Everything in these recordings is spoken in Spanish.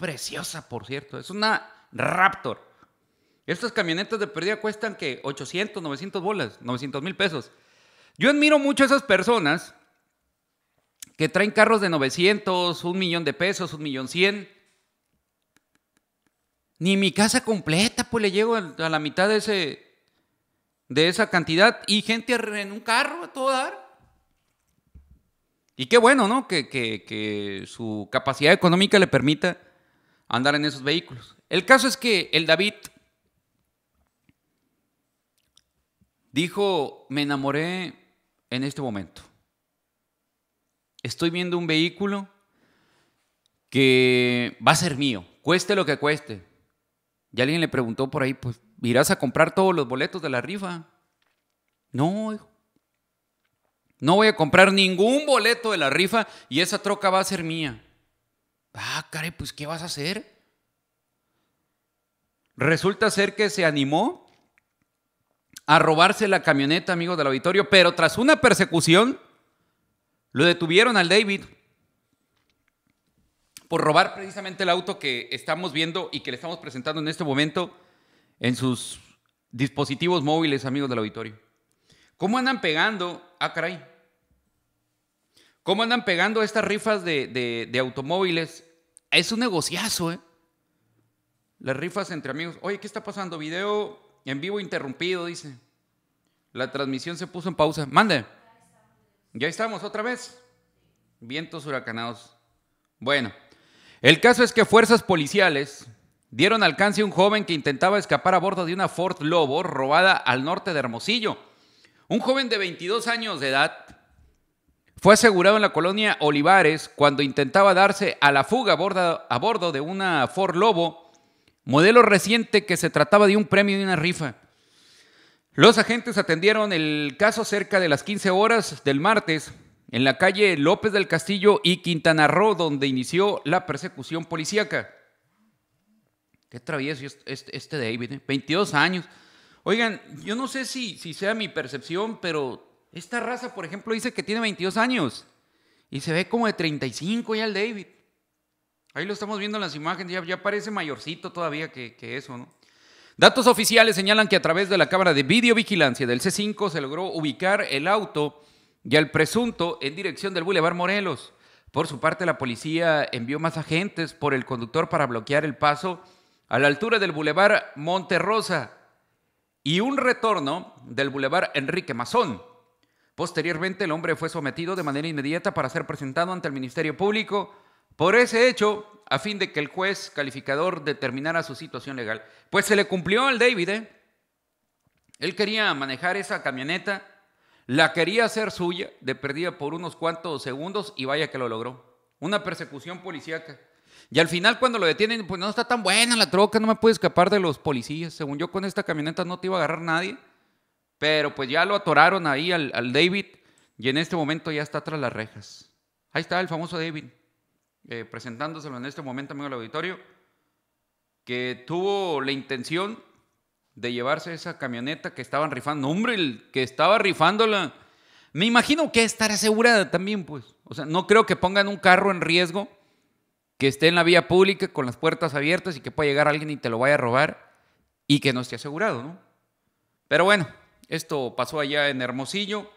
preciosa, por cierto. Es una Raptor. Estas camionetas de pérdida cuestan que 800, 900 bolas, 900 mil pesos. Yo admiro mucho a esas personas que traen carros de 900, un millón de pesos, un millón cien. Ni mi casa completa, pues le llego a la mitad de, ese, de esa cantidad. Y gente en un carro a todo dar. Y qué bueno, ¿no? Que, que su capacidad económica le permita andar en esos vehículos. El caso es que el David dijo, me enamoré en este momento. Estoy viendo un vehículo que va a ser mío, cueste lo que cueste. Y alguien le preguntó por ahí, pues, ¿irás a comprar todos los boletos de la rifa? No, No voy a comprar ningún boleto de la rifa y esa troca va a ser mía. Ah, caray, pues ¿qué vas a hacer? Resulta ser que se animó a robarse la camioneta, amigos del auditorio, pero tras una persecución lo detuvieron al David por robar precisamente el auto que estamos viendo y que le estamos presentando en este momento en sus dispositivos móviles, amigos del auditorio. ¿Cómo andan pegando? Ah, caray. ¿Cómo andan pegando estas rifas de, automóviles? Es un negociazo, ¿eh? Las rifas entre amigos. Oye, ¿qué está pasando? Video en vivo interrumpido, dice. La transmisión se puso en pausa. Mande. Ya estamos otra vez. Vientos huracanados. Bueno, el caso es que fuerzas policiales dieron alcance a un joven que intentaba escapar a bordo de una Ford Lobo robada al norte de Hermosillo. Un joven de 22 años de edad fue asegurado en la colonia Olivares cuando intentaba darse a la fuga a bordo, de una Ford Lobo, modelo reciente que se trataba de un premio de una rifa. Los agentes atendieron el caso cerca de las 15 horas del martes en la calle López del Castillo y Quintana Roo, donde inició la persecución policíaca. Qué travieso este, este David, 22 ¿eh? años. Oigan, yo no sé si, si sea mi percepción, pero esta raza, por ejemplo, dice que tiene 22 años y se ve como de 35 ya el David. Ahí lo estamos viendo en las imágenes, ya, parece mayorcito todavía que, eso, ¿no? Datos oficiales señalan que a través de la cámara de videovigilancia del C5 se logró ubicar el auto y al presunto en dirección del Boulevard Morelos. Por su parte, la policía envió más agentes por el conductor para bloquear el paso a la altura del Boulevard Monterrosa y un retorno del Boulevard Enrique Mazón. Posteriormente, el hombre fue sometido de manera inmediata para ser presentado ante el Ministerio Público por ese hecho, a fin de que el juez calificador determinara su situación legal. Pues se le cumplió al David. ¿eh? Él quería manejar esa camioneta, la quería hacer suya, de perdida por unos cuantos segundos, y vaya que lo logró. Una persecución policíaca. Y al final cuando lo detienen, pues no está tan buena la troca, no me puede escapar de los policías. Según yo con esta camioneta no te iba a agarrar nadie. Pero pues ya lo atoraron ahí al, David y en este momento ya está tras las rejas. Ahí está el famoso David, eh, presentándoselo en este momento, amigo del auditorio, que tuvo la intención de llevarse esa camioneta que estaban rifando. Hombre, el que estaba rifándola. Me imagino que estará asegurada también, pues. O sea, no creo que pongan un carro en riesgo que esté en la vía pública con las puertas abiertas y que pueda llegar alguien y te lo vaya a robar y que no esté asegurado, ¿no? Pero bueno, esto pasó allá en Hermosillo.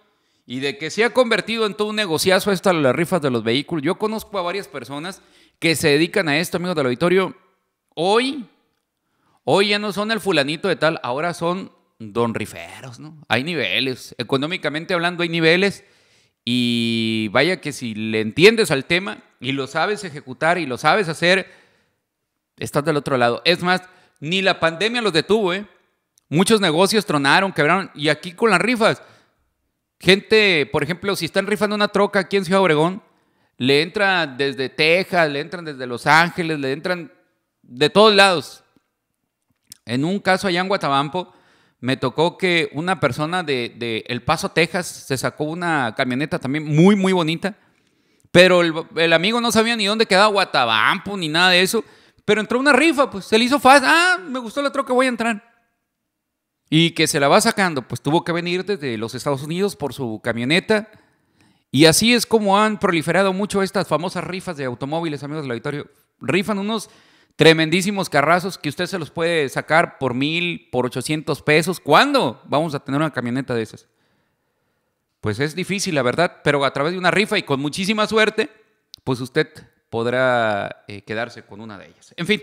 Y de que se ha convertido en todo un negociazo esto de las rifas de los vehículos. Yo conozco a varias personas que se dedican a esto, amigos del auditorio. Hoy, hoy ya no son el fulanito de tal, ahora son don riferos, ¿no? Hay niveles. Económicamente hablando, hay niveles. Y vaya que si le entiendes al tema y lo sabes ejecutar y lo sabes hacer, estás del otro lado. Es más, ni la pandemia los detuvo, ¿eh? Muchos negocios tronaron, quebraron. Y aquí con las rifas, gente, por ejemplo, si están rifando una troca aquí en Ciudad Obregón, le entran desde Texas, le entran desde Los Ángeles, le entran de todos lados. En un caso allá en Guatabampo, me tocó que una persona de, El Paso, Texas, se sacó una camioneta también muy, muy bonita. Pero el, amigo no sabía ni dónde quedaba Guatabampo ni nada de eso. Pero entró una rifa, pues se le hizo fácil. Ah, me gustó la troca, voy a entrar. Y que se la va sacando, pues tuvo que venir desde los Estados Unidos por su camioneta. Y así es como han proliferado mucho estas famosas rifas de automóviles, amigos del auditorio. Rifan unos tremendísimos carrazos que usted se los puede sacar por mil, por 800 pesos. ¿Cuándo vamos a tener una camioneta de esas? Pues es difícil, la verdad, pero a través de una rifa y con muchísima suerte, pues usted podrá eh, quedarse con una de ellas. En fin,